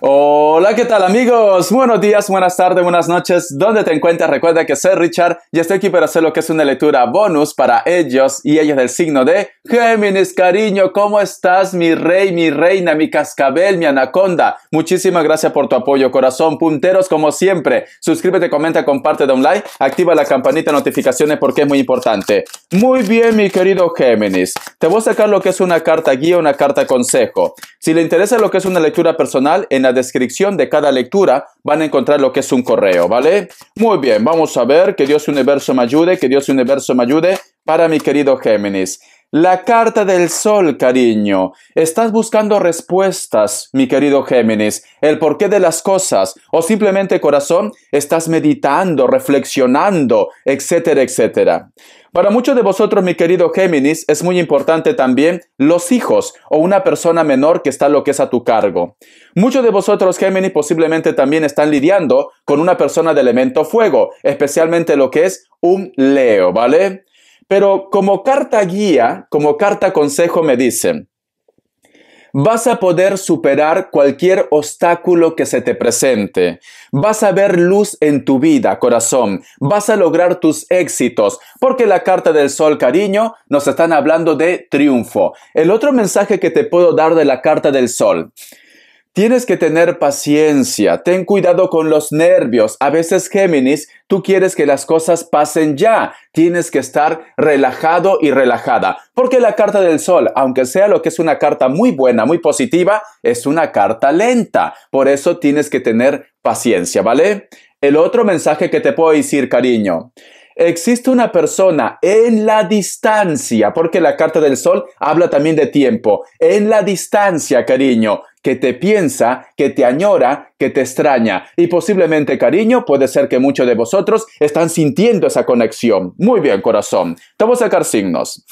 Hola, ¿qué tal amigos? Buenos días, buenas tardes, buenas noches. ¿Dónde te encuentras? Recuerda que soy Richard y estoy aquí para hacer lo que es una lectura bonus para ellos y ellas del signo de Géminis, cariño. ¿Cómo estás, mi rey, mi reina, mi cascabel, mi anaconda? Muchísimas gracias por tu apoyo, corazón. Punteros, como siempre. Suscríbete, comenta, comparte, da un like, activa la campanita de notificaciones porque es muy importante. Muy bien, mi querido Géminis. Te voy a sacar lo que es una carta guía, una carta consejo. Si le interesa lo que es una lectura personal, en en la descripción de cada lectura van a encontrar lo que es un correo, ¿vale? Muy bien, vamos a ver, que Dios universo me ayude, que Dios universo me ayude para mi querido Géminis. La carta del sol, cariño. Estás buscando respuestas, mi querido Géminis, el porqué de las cosas, o simplemente corazón, estás meditando, reflexionando, etcétera, etcétera. Para muchos de vosotros, mi querido Géminis, es muy importante también los hijos o una persona menor que está lo que es a tu cargo. Muchos de vosotros, Géminis, posiblemente también están lidiando con una persona de elemento fuego, especialmente lo que es un Leo, ¿vale? Pero como carta guía, como carta consejo me dicen, Vas a poder superar cualquier obstáculo que se te presente. Vas a ver luz en tu vida, corazón. Vas a lograr tus éxitos, porque la carta del sol, cariño, nos están hablando de triunfo. El otro mensaje que te puedo dar de la carta del sol. Tienes que tener paciencia, ten cuidado con los nervios. A veces, Géminis, tú quieres que las cosas pasen ya. Tienes que estar relajado y relajada. Porque la carta del sol, aunque sea lo que es una carta muy buena, muy positiva, es una carta lenta. Por eso tienes que tener paciencia, ¿vale? El otro mensaje que te puedo decir, cariño existe una persona en la distancia, porque la carta del sol habla también de tiempo, en la distancia, cariño, que te piensa, que te añora, que te extraña. Y posiblemente, cariño, puede ser que muchos de vosotros están sintiendo esa conexión. Muy bien, corazón. Te voy a sacar signos.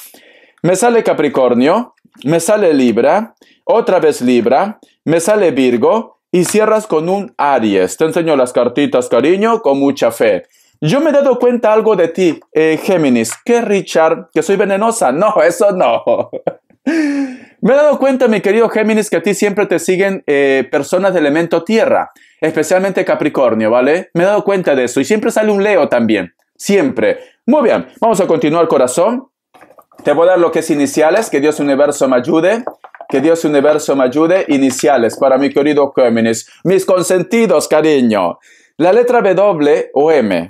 Me sale Capricornio, me sale Libra, otra vez Libra, me sale Virgo, y cierras con un Aries. Te enseño las cartitas, cariño, con mucha fe. Yo me he dado cuenta algo de ti, eh, Géminis, que Richard, que soy venenosa. No, eso no. me he dado cuenta, mi querido Géminis, que a ti siempre te siguen eh, personas de elemento tierra, especialmente Capricornio, ¿vale? Me he dado cuenta de eso y siempre sale un Leo también, siempre. Muy bien, vamos a continuar, corazón. Te voy a dar lo que es iniciales, que Dios universo me ayude, que Dios universo me ayude, iniciales para mi querido Géminis, mis consentidos, cariño. La letra W o M.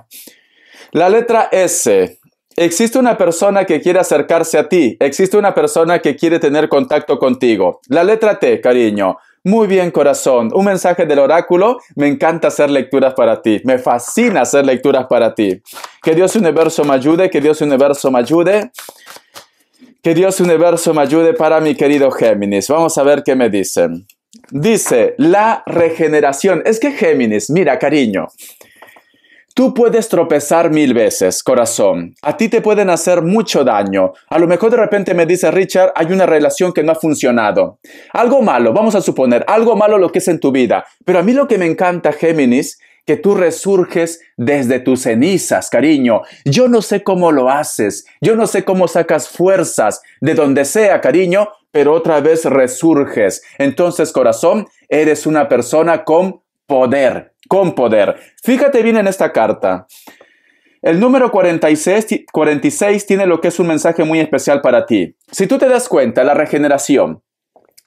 La letra S. Existe una persona que quiere acercarse a ti. Existe una persona que quiere tener contacto contigo. La letra T, cariño. Muy bien, corazón. Un mensaje del oráculo. Me encanta hacer lecturas para ti. Me fascina hacer lecturas para ti. Que Dios universo me ayude. Que Dios universo me ayude. Que Dios universo me ayude para mi querido Géminis. Vamos a ver qué me dicen. Dice, la regeneración. Es que Géminis, mira, cariño. Tú puedes tropezar mil veces, corazón. A ti te pueden hacer mucho daño. A lo mejor de repente me dice Richard, hay una relación que no ha funcionado. Algo malo, vamos a suponer, algo malo lo que es en tu vida. Pero a mí lo que me encanta, Géminis, que tú resurges desde tus cenizas, cariño. Yo no sé cómo lo haces, yo no sé cómo sacas fuerzas de donde sea, cariño, pero otra vez resurges. Entonces, corazón, eres una persona con poder, con poder. Fíjate bien en esta carta. El número 46, tiene lo que es un mensaje muy especial para ti. Si tú te das cuenta, la regeneración,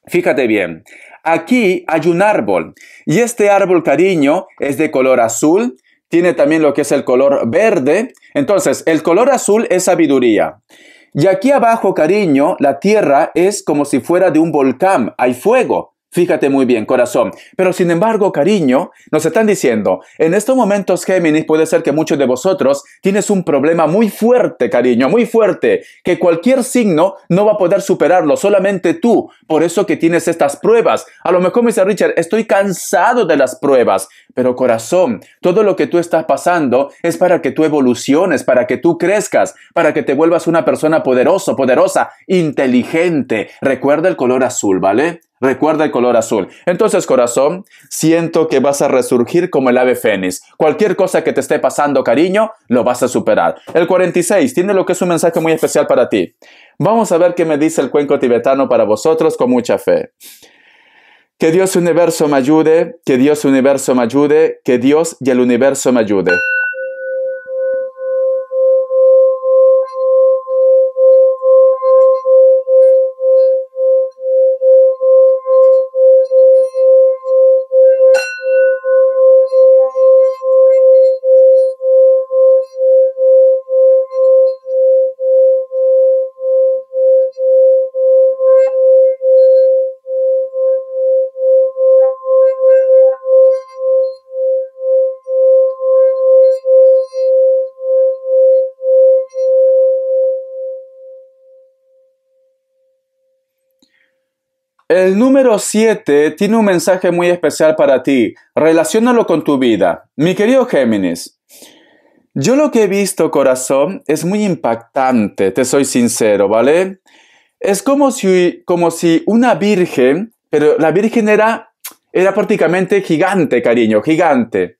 Fíjate bien, aquí hay un árbol y este árbol, cariño, es de color azul, tiene también lo que es el color verde. Entonces, el color azul es sabiduría. Y aquí abajo, cariño, la tierra es como si fuera de un volcán, hay fuego. Fíjate muy bien, corazón. Pero sin embargo, cariño, nos están diciendo, en estos momentos, Géminis, puede ser que muchos de vosotros tienes un problema muy fuerte, cariño, muy fuerte, que cualquier signo no va a poder superarlo, solamente tú. Por eso que tienes estas pruebas. A lo mejor me dice Richard, estoy cansado de las pruebas. Pero corazón, todo lo que tú estás pasando es para que tú evoluciones, para que tú crezcas, para que te vuelvas una persona poderosa, poderosa, inteligente. Recuerda el color azul, ¿vale? Recuerda el color azul. Entonces, corazón, siento que vas a resurgir como el ave fénix. Cualquier cosa que te esté pasando, cariño, lo vas a superar. El 46 tiene lo que es un mensaje muy especial para ti. Vamos a ver qué me dice el cuenco tibetano para vosotros con mucha fe. Que Dios universo me ayude, que Dios universo me ayude, que Dios y el universo me ayude. El número 7 tiene un mensaje muy especial para ti. Relaciónalo con tu vida. Mi querido Géminis, yo lo que he visto, corazón, es muy impactante, te soy sincero, ¿vale? Es como si, como si una virgen, pero la virgen era, era prácticamente gigante, cariño, gigante.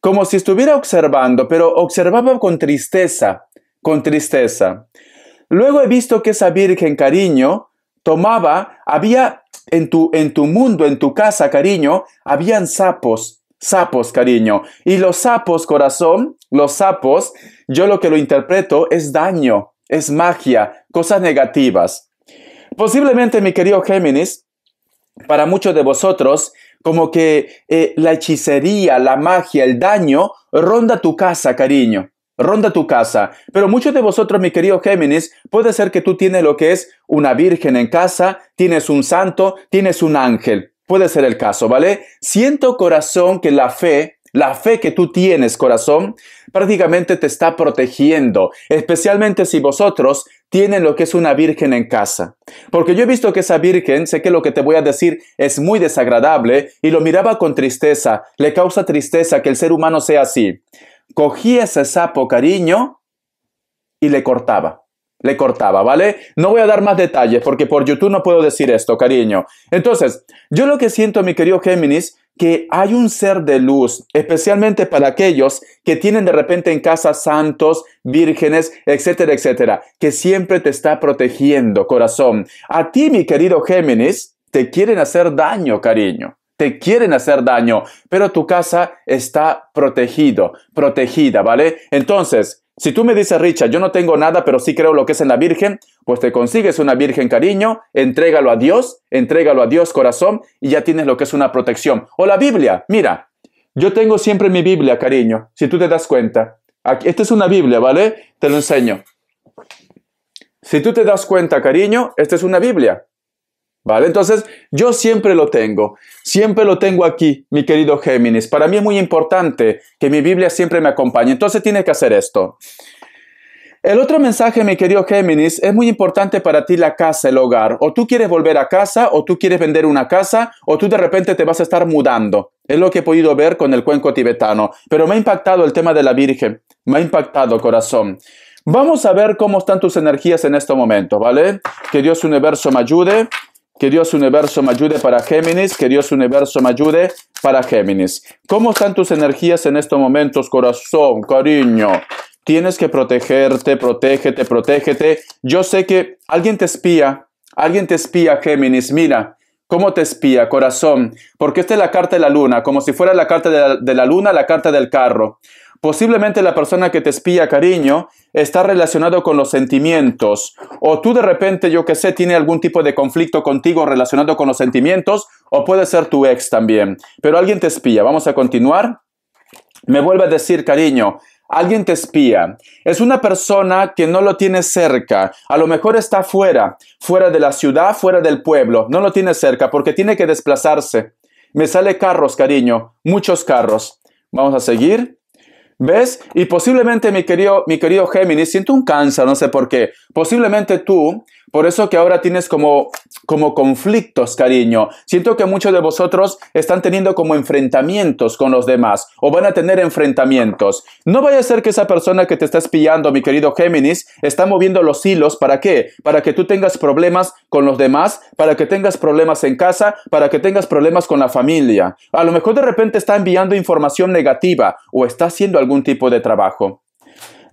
Como si estuviera observando, pero observaba con tristeza, con tristeza. Luego he visto que esa virgen, cariño, tomaba, había en tu, en tu mundo, en tu casa, cariño, habían sapos, sapos, cariño. Y los sapos, corazón, los sapos, yo lo que lo interpreto es daño, es magia, cosas negativas. Posiblemente, mi querido Géminis, para muchos de vosotros, como que eh, la hechicería, la magia, el daño ronda tu casa, cariño. Ronda tu casa, pero muchos de vosotros, mi querido Géminis, puede ser que tú tienes lo que es una virgen en casa, tienes un santo, tienes un ángel. Puede ser el caso, ¿vale? Siento corazón que la fe, la fe que tú tienes, corazón, prácticamente te está protegiendo, especialmente si vosotros tienen lo que es una virgen en casa. Porque yo he visto que esa virgen, sé que lo que te voy a decir es muy desagradable y lo miraba con tristeza, le causa tristeza que el ser humano sea así. Cogí ese sapo cariño y le cortaba. Le cortaba, ¿vale? No voy a dar más detalles porque por YouTube no puedo decir esto, cariño. Entonces, yo lo que siento, mi querido Géminis, que hay un ser de luz, especialmente para aquellos que tienen de repente en casa santos, vírgenes, etcétera, etcétera, que siempre te está protegiendo, corazón. A ti, mi querido Géminis, te quieren hacer daño, cariño te quieren hacer daño, pero tu casa está protegido, protegida, ¿vale? Entonces, si tú me dices, Richard, yo no tengo nada, pero sí creo lo que es en la Virgen, pues te consigues una Virgen cariño, entrégalo a Dios, entrégalo a Dios corazón y ya tienes lo que es una protección. O la Biblia, mira, yo tengo siempre mi Biblia, cariño, si tú te das cuenta. esta es una Biblia, ¿vale? Te lo enseño. Si tú te das cuenta, cariño, esta es una Biblia. ¿Vale? Entonces, yo siempre lo tengo, siempre lo tengo aquí, mi querido Géminis. Para mí es muy importante que mi Biblia siempre me acompañe. Entonces, tiene que hacer esto. El otro mensaje, mi querido Géminis, es muy importante para ti la casa, el hogar. O tú quieres volver a casa, o tú quieres vender una casa, o tú de repente te vas a estar mudando. Es lo que he podido ver con el cuenco tibetano. Pero me ha impactado el tema de la Virgen. Me ha impactado, corazón. Vamos a ver cómo están tus energías en este momento, ¿vale? Que Dios Universo me ayude. Que Dios universo me ayude para Géminis, que Dios universo me ayude para Géminis. ¿Cómo están tus energías en estos momentos, corazón, cariño? Tienes que protegerte, protégete, protégete. Yo sé que alguien te espía, alguien te espía, Géminis, mira. ¿Cómo te espía, corazón? Porque esta es la carta de la luna, como si fuera la carta de la, de la luna, la carta del carro. Posiblemente la persona que te espía cariño está relacionado con los sentimientos. O tú de repente, yo qué sé, tiene algún tipo de conflicto contigo relacionado con los sentimientos. O puede ser tu ex también. Pero alguien te espía. Vamos a continuar. Me vuelve a decir cariño. Alguien te espía. Es una persona que no lo tiene cerca. A lo mejor está fuera, fuera de la ciudad, fuera del pueblo. No lo tiene cerca porque tiene que desplazarse. Me sale carros, cariño. Muchos carros. Vamos a seguir. ¿Ves? Y posiblemente, mi querido, mi querido Géminis, siento un cáncer, no sé por qué. Posiblemente tú por eso que ahora tienes como, como conflictos, cariño. Siento que muchos de vosotros están teniendo como enfrentamientos con los demás o van a tener enfrentamientos. No vaya a ser que esa persona que te estás pillando, mi querido Géminis, está moviendo los hilos. ¿Para qué? Para que tú tengas problemas con los demás, para que tengas problemas en casa, para que tengas problemas con la familia. A lo mejor de repente está enviando información negativa o está haciendo algún tipo de trabajo.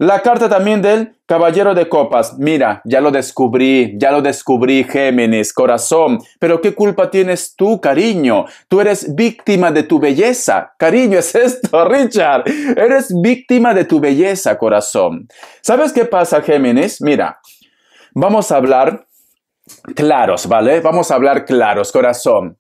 La carta también del Caballero de Copas. Mira, ya lo descubrí, ya lo descubrí, Géminis, corazón. Pero ¿qué culpa tienes tú, cariño? Tú eres víctima de tu belleza. Cariño, es esto, Richard. Eres víctima de tu belleza, corazón. ¿Sabes qué pasa, Géminis? Mira, vamos a hablar claros, ¿vale? Vamos a hablar claros, corazón.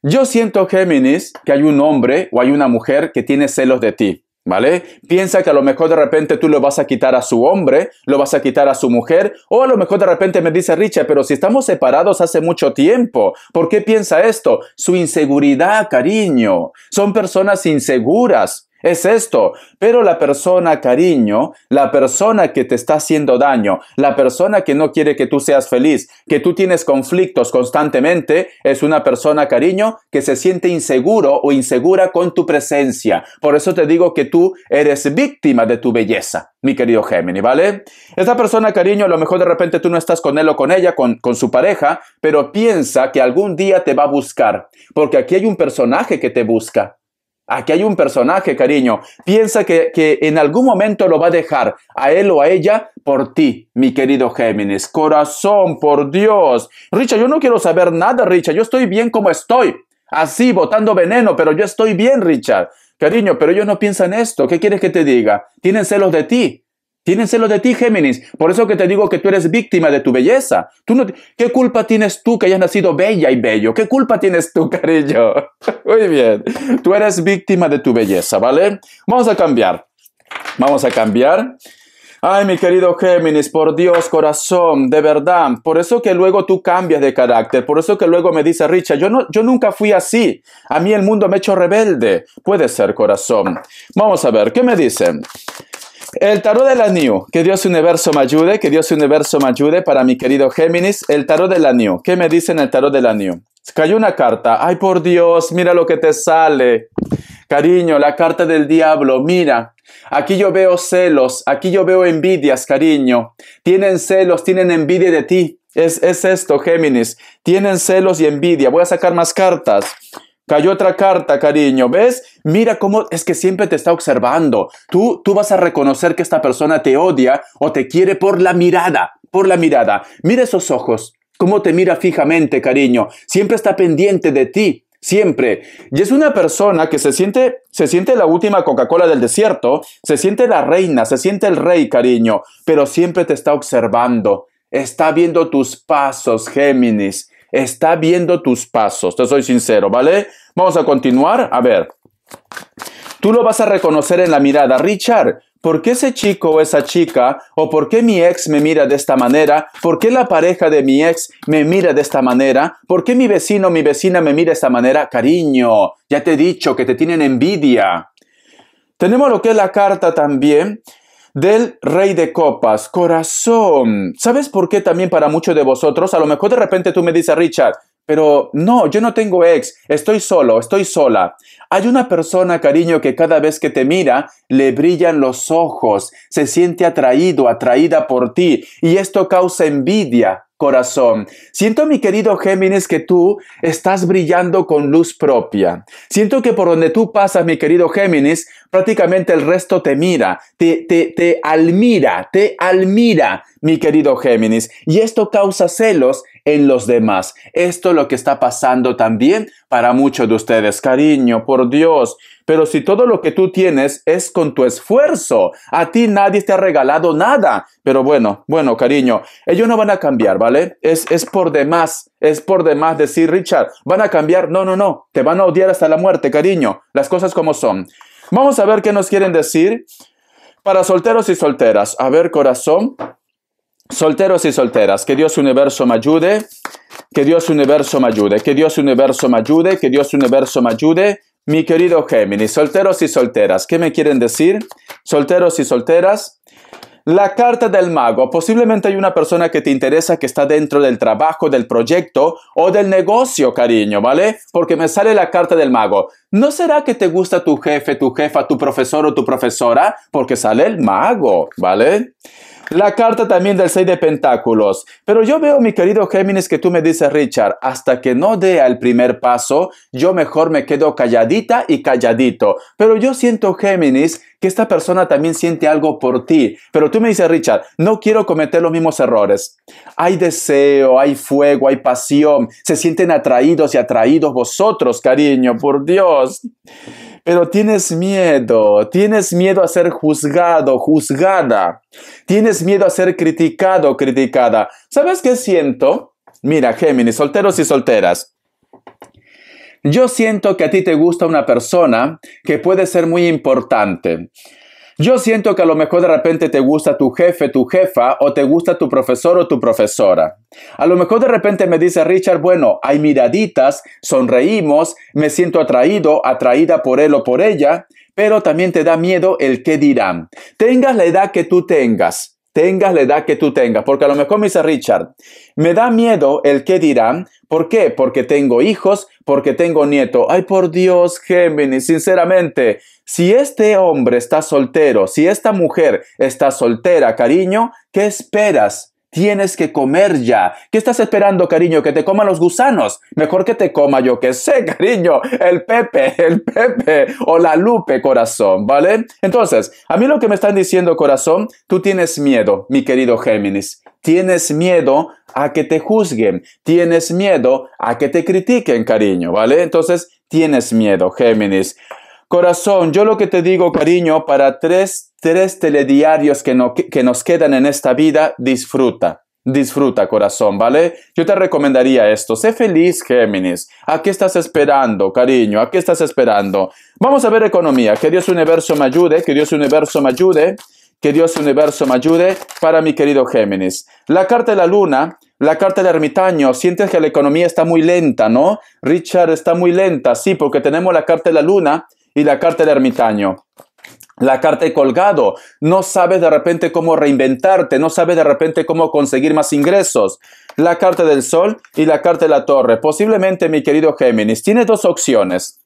Yo siento, Géminis, que hay un hombre o hay una mujer que tiene celos de ti. ¿Vale? Piensa que a lo mejor de repente tú lo vas a quitar a su hombre, lo vas a quitar a su mujer, o a lo mejor de repente me dice Richard, pero si estamos separados hace mucho tiempo, ¿por qué piensa esto? Su inseguridad, cariño. Son personas inseguras. Es esto, pero la persona cariño, la persona que te está haciendo daño, la persona que no quiere que tú seas feliz, que tú tienes conflictos constantemente, es una persona cariño que se siente inseguro o insegura con tu presencia. Por eso te digo que tú eres víctima de tu belleza, mi querido Gemini, ¿vale? Esta persona cariño, a lo mejor de repente tú no estás con él o con ella, con, con su pareja, pero piensa que algún día te va a buscar, porque aquí hay un personaje que te busca. Aquí hay un personaje, cariño. Piensa que, que, en algún momento lo va a dejar a él o a ella por ti, mi querido Géminis. Corazón, por Dios. Richa, yo no quiero saber nada, Richard, Yo estoy bien como estoy. Así, botando veneno, pero yo estoy bien, Richard. Cariño, pero ellos no piensan esto. ¿Qué quieres que te diga? Tienen celos de ti. Tienen celos de ti, Géminis. Por eso que te digo que tú eres víctima de tu belleza. Tú no, ¿Qué culpa tienes tú que hayas nacido bella y bello? ¿Qué culpa tienes tú, cariño? Muy bien. Tú eres víctima de tu belleza, ¿vale? Vamos a cambiar. Vamos a cambiar. Ay, mi querido Géminis, por Dios, corazón, de verdad. Por eso que luego tú cambias de carácter. Por eso que luego me dice Richa, yo, no, yo nunca fui así. A mí el mundo me ha hecho rebelde. Puede ser, corazón. Vamos a ver, ¿qué me dicen? El tarot del año. Que Dios universo me ayude, que Dios universo me ayude para mi querido Géminis. El tarot del año. ¿Qué me dicen el tarot del año? Cayó una carta. Ay, por Dios, mira lo que te sale. Cariño, la carta del diablo, mira. Aquí yo veo celos, aquí yo veo envidias, cariño. Tienen celos, tienen envidia de ti. Es, es esto, Géminis. Tienen celos y envidia. Voy a sacar más cartas. Cayó otra carta, cariño. ¿Ves? Mira cómo es que siempre te está observando. Tú, tú vas a reconocer que esta persona te odia o te quiere por la mirada, por la mirada. Mira esos ojos, cómo te mira fijamente, cariño. Siempre está pendiente de ti, siempre. Y es una persona que se siente, se siente la última Coca-Cola del desierto, se siente la reina, se siente el rey, cariño, pero siempre te está observando. Está viendo tus pasos, Géminis está viendo tus pasos. Te soy sincero, ¿vale? Vamos a continuar. A ver. Tú lo vas a reconocer en la mirada. Richard, ¿por qué ese chico o esa chica? ¿O por qué mi ex me mira de esta manera? ¿Por qué la pareja de mi ex me mira de esta manera? ¿Por qué mi vecino o mi vecina me mira de esta manera? Cariño, ya te he dicho que te tienen envidia. Tenemos lo que es la carta también del Rey de Copas, corazón. ¿Sabes por qué también para muchos de vosotros? A lo mejor de repente tú me dices, Richard, pero no, yo no tengo ex, estoy solo, estoy sola. Hay una persona, cariño, que cada vez que te mira, le brillan los ojos, se siente atraído, atraída por ti, y esto causa envidia, corazón. Siento, mi querido Géminis, que tú estás brillando con luz propia. Siento que por donde tú pasas, mi querido Géminis, prácticamente el resto te mira, te, te, te admira, te mi querido Géminis. Y esto causa celos en los demás. Esto es lo que está pasando también para muchos de ustedes. Cariño, por Dios. Pero si todo lo que tú tienes es con tu esfuerzo, a ti nadie te ha regalado nada. Pero bueno, bueno, cariño, ellos no van a cambiar, ¿vale? Es, es por demás, es por demás decir, Richard, van a cambiar. No, no, no, te van a odiar hasta la muerte, cariño. Las cosas como son. Vamos a ver qué nos quieren decir para solteros y solteras. A ver, corazón. Solteros y solteras, que Dios universo me ayude, que Dios universo me ayude, que Dios universo me ayude, que Dios universo me ayude. Mi querido Géminis, solteros y solteras, ¿qué me quieren decir? Solteros y solteras. La carta del mago. Posiblemente hay una persona que te interesa que está dentro del trabajo, del proyecto o del negocio, cariño, ¿vale? Porque me sale la carta del mago. ¿No será que te gusta tu jefe, tu jefa, tu profesor o tu profesora? Porque sale el mago, ¿vale? La carta también del 6 de Pentáculos. Pero yo veo, mi querido Géminis, que tú me dices, Richard, hasta que no dé el primer paso, yo mejor me quedo calladita y calladito. Pero yo siento, Géminis, esta persona también siente algo por ti. Pero tú me dices, Richard, no quiero cometer los mismos errores. Hay deseo, hay fuego, hay pasión. Se sienten atraídos y atraídos vosotros, cariño, por Dios. Pero tienes miedo, tienes miedo a ser juzgado, juzgada. Tienes miedo a ser criticado, criticada. ¿Sabes qué siento? Mira, Géminis, solteros y solteras. Yo siento que a ti te gusta una persona que puede ser muy importante. Yo siento que a lo mejor de repente te gusta tu jefe, tu jefa, o te gusta tu profesor o tu profesora. A lo mejor de repente me dice Richard, bueno, hay miraditas, sonreímos, me siento atraído, atraída por él o por ella, pero también te da miedo el qué dirán. Tengas la edad que tú tengas tengas la edad que tú tengas. Porque a lo mejor me dice Richard, me da miedo el que dirán. ¿Por qué? Porque tengo hijos, porque tengo nieto. Ay, por Dios, Géminis, sinceramente, si este hombre está soltero, si esta mujer está soltera, cariño, ¿qué esperas? Tienes que comer ya. ¿Qué estás esperando, cariño? Que te coman los gusanos. Mejor que te coma yo que sé, cariño. El Pepe, el Pepe o la Lupe, corazón, ¿vale? Entonces, a mí lo que me están diciendo, corazón, tú tienes miedo, mi querido Géminis. Tienes miedo a que te juzguen. Tienes miedo a que te critiquen, cariño, ¿vale? Entonces, tienes miedo, Géminis. Corazón, yo lo que te digo, cariño, para tres, telediarios que, que nos quedan en esta vida, disfruta. Disfruta, corazón, ¿vale? Yo te recomendaría esto. Sé feliz, Géminis. ¿A qué estás esperando, cariño? ¿A qué estás esperando? Vamos a ver economía. Que Dios universo me ayude, que Dios universo me ayude, que Dios universo me ayude para mi querido Géminis. La carta de la luna, la carta del ermitaño. Sientes que la economía está muy lenta, ¿no? Richard está muy lenta, sí, porque tenemos la carta de la luna y la carta del ermitaño. La carta de colgado. No sabe de repente cómo reinventarte, no sabe de repente cómo conseguir más ingresos. La carta del sol y la carta de la torre. Posiblemente, mi querido Géminis, tiene dos opciones.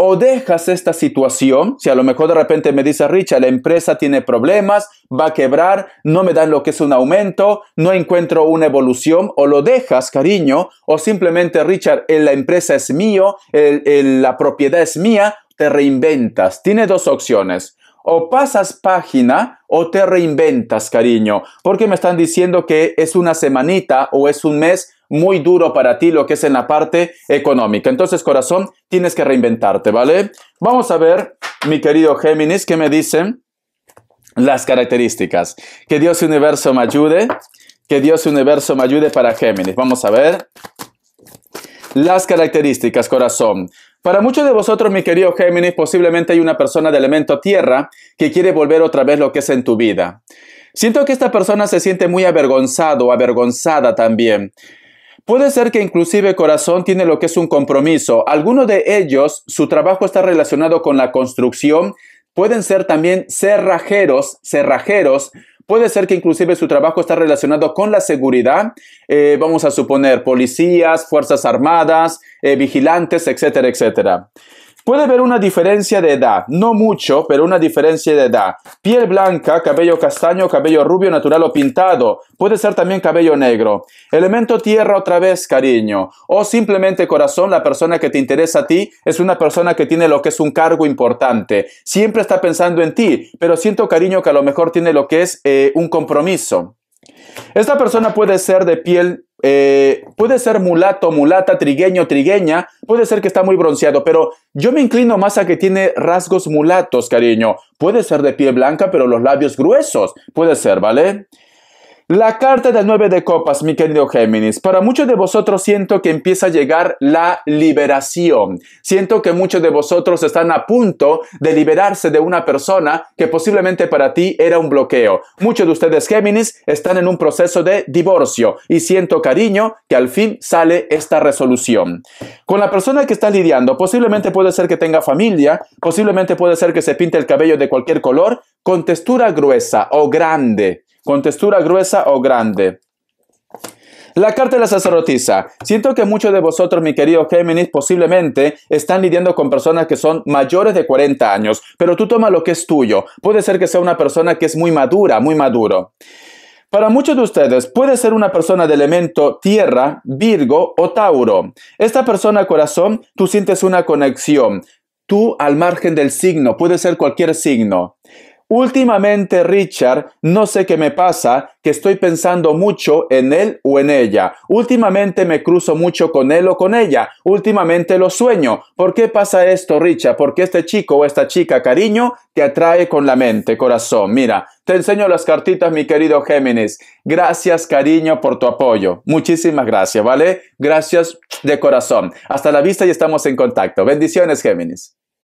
O dejas esta situación, si a lo mejor de repente me dice Richard, la empresa tiene problemas, va a quebrar, no me dan lo que es un aumento, no encuentro una evolución, o lo dejas, cariño, o simplemente Richard, eh, la empresa es mío, la propiedad es mía, te reinventas. Tiene dos opciones. O pasas página o te reinventas, cariño, porque me están diciendo que es una semanita o es un mes muy duro para ti lo que es en la parte económica. Entonces, corazón, tienes que reinventarte, ¿vale? Vamos a ver, mi querido Géminis, ¿qué me dicen? Las características. Que Dios universo me ayude. Que Dios universo me ayude para Géminis. Vamos a ver. Las características, corazón. Para muchos de vosotros, mi querido Géminis, posiblemente hay una persona de elemento tierra que quiere volver otra vez lo que es en tu vida. Siento que esta persona se siente muy avergonzado, avergonzada también. Puede ser que inclusive corazón tiene lo que es un compromiso. Alguno de ellos, su trabajo está relacionado con la construcción Pueden ser también cerrajeros, cerrajeros. Puede ser que inclusive su trabajo está relacionado con la seguridad. Eh, vamos a suponer policías, fuerzas armadas, eh, vigilantes, etcétera, etcétera. Puede haber una diferencia de edad, no mucho, pero una diferencia de edad. Piel blanca, cabello castaño, cabello rubio natural o pintado. Puede ser también cabello negro. Elemento tierra otra vez, cariño. O simplemente corazón, la persona que te interesa a ti es una persona que tiene lo que es un cargo importante. Siempre está pensando en ti, pero siento cariño que a lo mejor tiene lo que es eh, un compromiso. Esta persona puede ser de piel, eh, puede ser mulato, mulata, trigueño, trigueña, puede ser que está muy bronceado, pero yo me inclino más a que tiene rasgos mulatos, cariño. Puede ser de piel blanca, pero los labios gruesos, puede ser, ¿vale? La carta del 9 de copas, mi querido Géminis. Para muchos de vosotros siento que empieza a llegar la liberación. Siento que muchos de vosotros están a punto de liberarse de una persona que posiblemente para ti era un bloqueo. Muchos de ustedes, Géminis, están en un proceso de divorcio y siento cariño que al fin sale esta resolución. Con la persona que está lidiando, posiblemente puede ser que tenga familia, posiblemente puede ser que se pinte el cabello de cualquier color, con textura gruesa o grande con textura gruesa o grande. La carta de la sacerdotisa. Siento que muchos de vosotros, mi querido Géminis, posiblemente están lidiando con personas que son mayores de 40 años, pero tú toma lo que es tuyo. Puede ser que sea una persona que es muy madura, muy maduro. Para muchos de ustedes puede ser una persona de elemento tierra, Virgo o Tauro. Esta persona corazón, tú sientes una conexión. Tú al margen del signo, puede ser cualquier signo. Últimamente, Richard, no sé qué me pasa, que estoy pensando mucho en él o en ella. Últimamente me cruzo mucho con él o con ella. Últimamente lo sueño. ¿Por qué pasa esto, Richard? Porque este chico o esta chica, cariño, te atrae con la mente, corazón. Mira, te enseño las cartitas, mi querido Géminis. Gracias, cariño, por tu apoyo. Muchísimas gracias, ¿vale? Gracias de corazón. Hasta la vista y estamos en contacto. Bendiciones, Géminis.